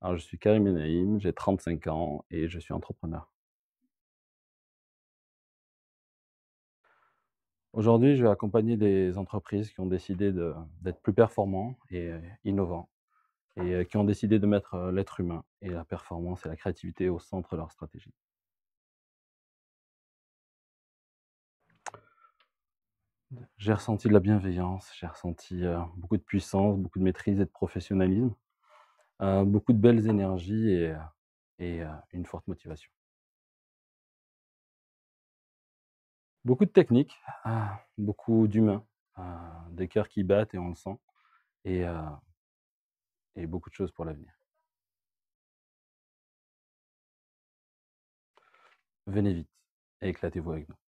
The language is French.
Alors, je suis Karim Naïm, j'ai 35 ans et je suis entrepreneur. Aujourd'hui, je vais accompagner des entreprises qui ont décidé d'être plus performants et euh, innovants et euh, qui ont décidé de mettre euh, l'être humain et la performance et la créativité au centre de leur stratégie. J'ai ressenti de la bienveillance, j'ai ressenti beaucoup de puissance, beaucoup de maîtrise et de professionnalisme. Euh, beaucoup de belles énergies et, euh, euh, une forte motivation. Beaucoup de techniques, ah, beaucoup d'humains, ah, des cœurs qui battent et on le sent, et, et beaucoup de choses pour l'avenir. Venez vite et éclatez-vous avec nous.